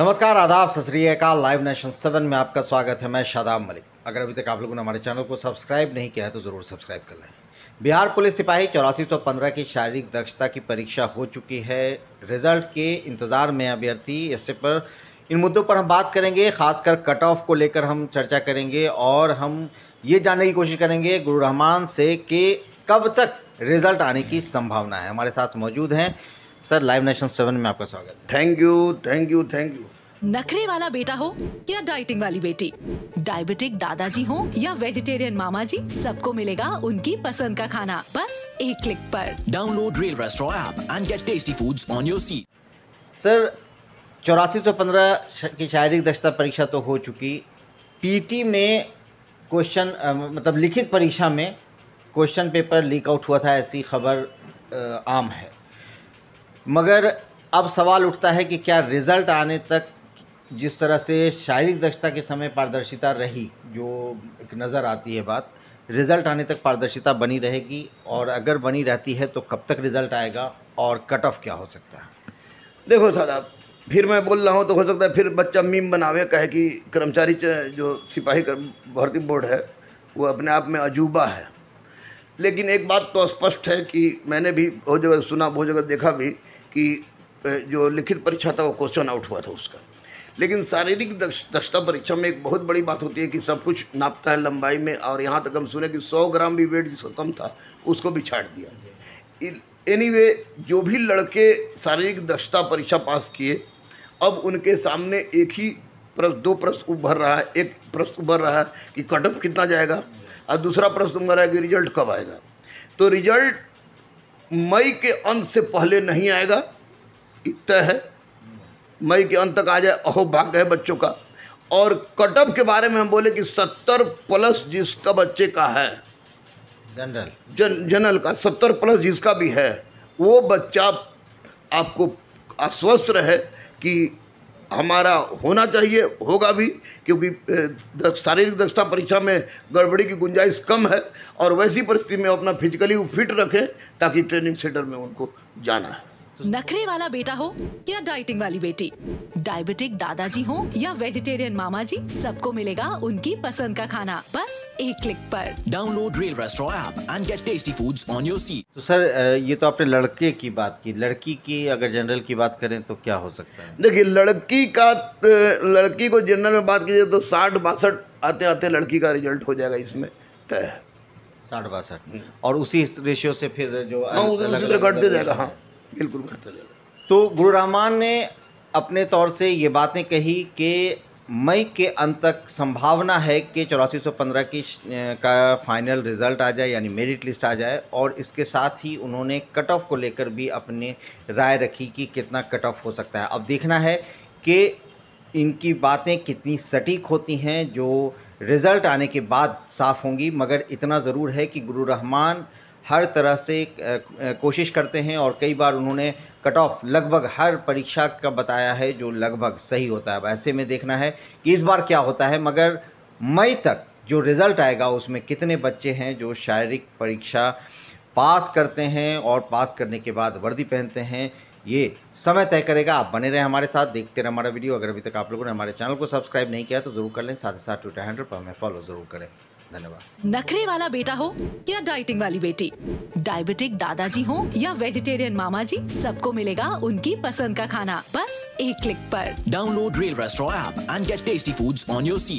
नमस्कार आदाब सतरीकाल live nation seven में आपका स्वागत है मैं शादाब मलिक अगर अभी तक आप लोगों ने हमारे चैनल को सब्सक्राइब नहीं किया है तो ज़रूर सब्सक्राइब कर लें बिहार पुलिस सिपाही चौरासी सौ पंद्रह की शारीरिक दक्षता की परीक्षा हो चुकी है रिजल्ट के इंतज़ार में अभ्यर्थी इससे पर इन मुद्दों पर हम बात करेंगे खासकर कट ऑफ को लेकर हम चर्चा करेंगे और हम ये जानने की कोशिश करेंगे गुरु रहमान से कि कब तक रिज़ल्ट आने की संभावना है हमारे साथ मौजूद हैं सर लाइव नेशन सेवन में आपका स्वागत है thank you thank you thank you नखरे वाला बेटा हो या डाइटिंग वाली बेटी डायबिटिक दादाजी हो या वेजिटेरियन मामा जी सबको मिलेगा उनकी पसंद का खाना बस एक क्लिक पर download rail restaurant app and get tasty foods on your seat sir चौरासी सौ पंद्रह की शारीरिक दक्षता परीक्षा तो हो चुकी पीटी में क्वेश्चन मतलब लिखित परीक्षा में क्वेश्चन पेपर लीक आउट हुआ था ऐसी खबर आम है मगर अब सवाल उठता है कि क्या रिज़ल्ट आने तक जिस तरह से शारीरिक दक्षता के समय पारदर्शिता रही जो एक नज़र आती है बात रिज़ल्ट आने तक पारदर्शिता बनी रहेगी और अगर बनी रहती है तो कब तक रिज़ल्ट आएगा और कट ऑफ क्या हो सकता है देखो साहब फिर मैं बोल रहा हूँ तो हो सकता है फिर बच्चा मीम बनावे कहे कि कर्मचारी जो सिपाही भर्ती बोर्ड है वो अपने आप में अजूबा है लेकिन एक बात तो स्पष्ट है कि मैंने भी बहुत जगह सुना बहुत जगह देखा भी कि जो लिखित परीक्षा था वो क्वेश्चन आउट हुआ था उसका लेकिन शारीरिक दक्षता परीक्षा में एक बहुत बड़ी बात होती है कि सब कुछ नापता है लंबाई में और यहाँ तक हम सुने कि सौ ग्राम भी वेट जिसका कम था उसको भी छाट दिया एनी वे जो भी लड़के शारीरिक दक्षता परीक्षा पास किए अब उनके सामने एक ही प्रश्न दो प्रश्न उभर रहा है एक प्रश्न उभर रहा है कि कट ऑफ कितना जाएगा और दूसरा प्रश्न उभर रहा है कि रिजल्ट कब आएगा तो रिजल्ट मई के अंत से पहले नहीं आएगा इत है मई के अंत तक आ जाए अहो भाग्य है बच्चों का और कटअप के बारे में हम बोले कि सत्तर प्लस जिसका बच्चे का है जनरल जन जनरल का सत्तर प्लस जिसका भी है वो बच्चा आपको आश्वस्त रहे कि हमारा होना चाहिए होगा भी क्योंकि शारीरिक दक्षता परीक्षा में गड़बड़ी की गुंजाइश कम है और वैसी परिस्थिति में अपना फिजिकली फिट रखें ताकि ट्रेनिंग सेंटर में उनको जाना है तो नखरे वाला बेटा हो या डाइटिंग वाली बेटी डायबिटिक दादाजी हो या वेजिटेरियन मामा जी सबको मिलेगा उनकी पसंद का खाना बस एक क्लिक पर download rail restaurant app and get tasty foods on your seat तो सर ये तो आपने लड़के की बात की लड़की की अगर जनरल की बात करें तो क्या हो सकता है देखिए लड़की का लड़की को जनरल में बात की जाए तो साठ बासठ आते आते लड़की का रिजल्ट हो जाएगा इसमें तय साठ बासठ हम्म। और उसी रेशियो से फिर जो हाँ, घटते जाएगा हाँ बिल्कुल करता जाएगा तो गुरु रहमान ने अपने तौर से ये बातें कही कि मई के अंत तक संभावना है कि चौरासी सौ पंद्रह की का फाइनल रिज़ल्ट आ जाए यानी मेरिट लिस्ट आ जाए और इसके साथ ही उन्होंने कट ऑफ को लेकर भी अपने राय रखी कि कितना कट ऑफ हो सकता है अब देखना है कि इनकी बातें कितनी सटीक होती हैं जो रिज़ल्ट आने के बाद साफ़ होंगी मगर इतना ज़रूर है कि गुरु रहमान हर तरह से कोशिश करते हैं और कई बार उन्होंने कट ऑफ लगभग हर परीक्षा का बताया है जो लगभग सही होता है ऐसे में देखना है कि इस बार क्या होता है मगर मई तक जो रिज़ल्ट आएगा उसमें कितने बच्चे हैं जो शारीरिक परीक्षा पास करते हैं और पास करने के बाद वर्दी पहनते हैं ये समय तय करेगा आप बने रहें हमारे साथ देखते रहें हमारा वीडियो अगर अभी तक आप लोगों ने हमारे चैनल को सब्सक्राइब नहीं किया तो ज़रूर कर लें साथ ही साथ ट्विटर हैंडल पर हमें फॉलो ज़रूर करें धन्यवाद नखरे वाला बेटा हो या डाइटिंग वाली बेटी डायबिटिक दादाजी हो या वेजिटेरियन मामा जी सबको मिलेगा उनकी पसंद का खाना बस एक क्लिक पर download rail restaurant and get tasty foods on your seat